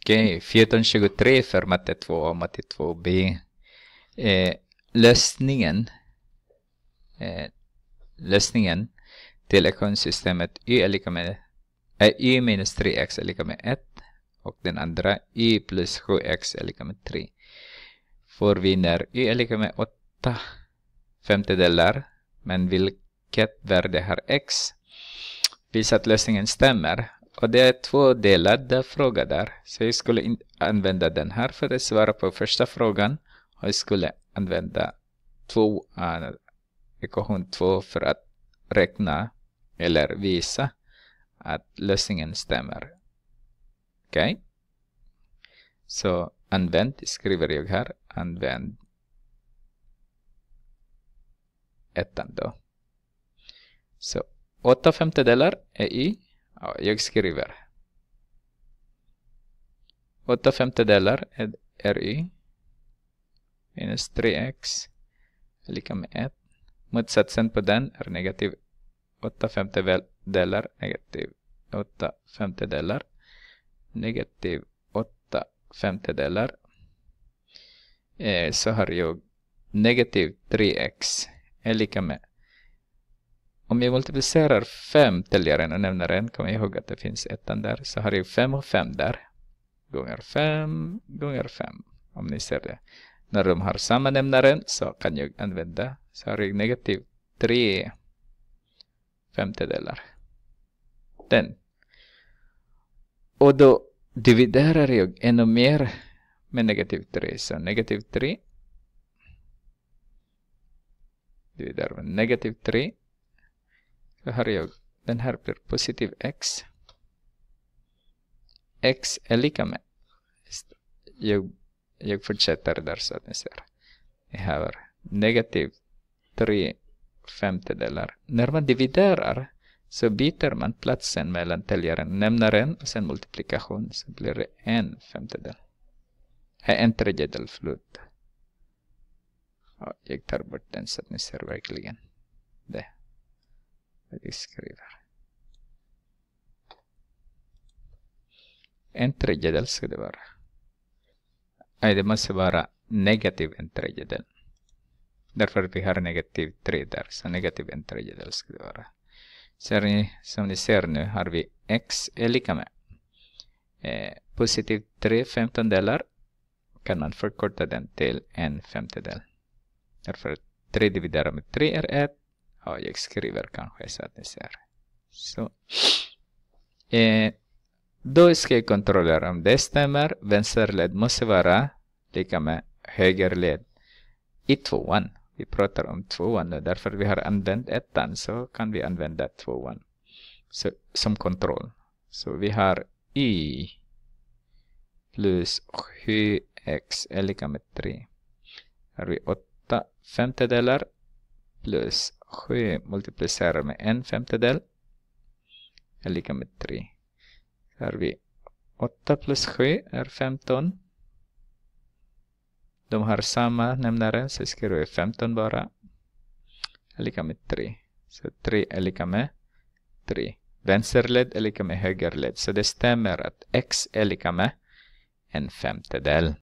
Okej, mm. okay. 1423 för matte 2 och matte 2B. Eh, lösningen, eh, lösningen till ekvationssystemet y är lika med eh, y minus 3x är lika med 1 och den andra y plus 7x är lika med 3. Får vi när y är lika med 8 femtedelar, men vilket värde har x? Visa att lösningen stämmer och det är två delade frågor där. Så jag skulle använda den här för att svara på första frågan. Och jag skulle använda två, uh, ekvation 2 för att räkna eller visa att lösningen stämmer. Okej? Okay? Så använd skriver jag här. Använd ettan då. Så åtta femtedelar är i jag skriver. 8 femtedelar är y minus 3x är lika med 1. Motsatsen på den är negativ 8 femtedelar negativ 8 femtedelar negativ 8 femtedelar. Eh, så har jag negativ 3x är lika med om jag multiplicerar 5 täljaren och nämnaren, kommer jag ihåg att det finns ettan där, så har jag 5 och 5 där. Gånger 5, gånger 5, om ni ser det. När de har samma nämnaren så kan jag använda, så har jag negativ 3 femtedelar. Den. Och då dividerar jag ännu mer med negativ 3, så negativ 3 dividerar med negativ 3 då har jag, den här blir positiv x. x är lika med, jag, jag fortsätter där så att ni ser. Jag har negativ 3 femtedelar. När man dividerar så byter man platsen mellan täljaren, nämnaren och sen multiplikation så blir det en femtedel. Äh, en tredjedel, förlåt. Jag tar bort den så att ni ser verkligen det. Vi skriver. En tredjedel ska det vara. Nej, det måste vara negativ en tredjedel. Därför att vi har negativ tre där, så negativ en tredjedel ska det vara. Ser ni, som ni ser nu har vi x är lika med eh, positiv 3 femtondelar kan man förkorta den till en femtedel. Därför 3 dividerat med 3 är 1 Ja, jag skriver kanske så att ni ser. Så. Eh, då ska jag kontrollera om det stämmer. Vänsterled måste vara lika med högerled i tvåan. Vi pratar om tvåan nu, därför vi har använt ettan så kan vi använda tvåan så, som kontroll. Så vi har y plus 7x är lika med 3. Här har vi åtta femtedelar plus 7 multiplicerar med en femtedel är lika med 3. Så har vi 8 plus 7 är 15. De har samma nämnare så skriver vi 15 bara. Är lika med 3. Så 3 är lika med 3. Vänsterled är lika med högerled. Så det stämmer att x är lika med en femtedel.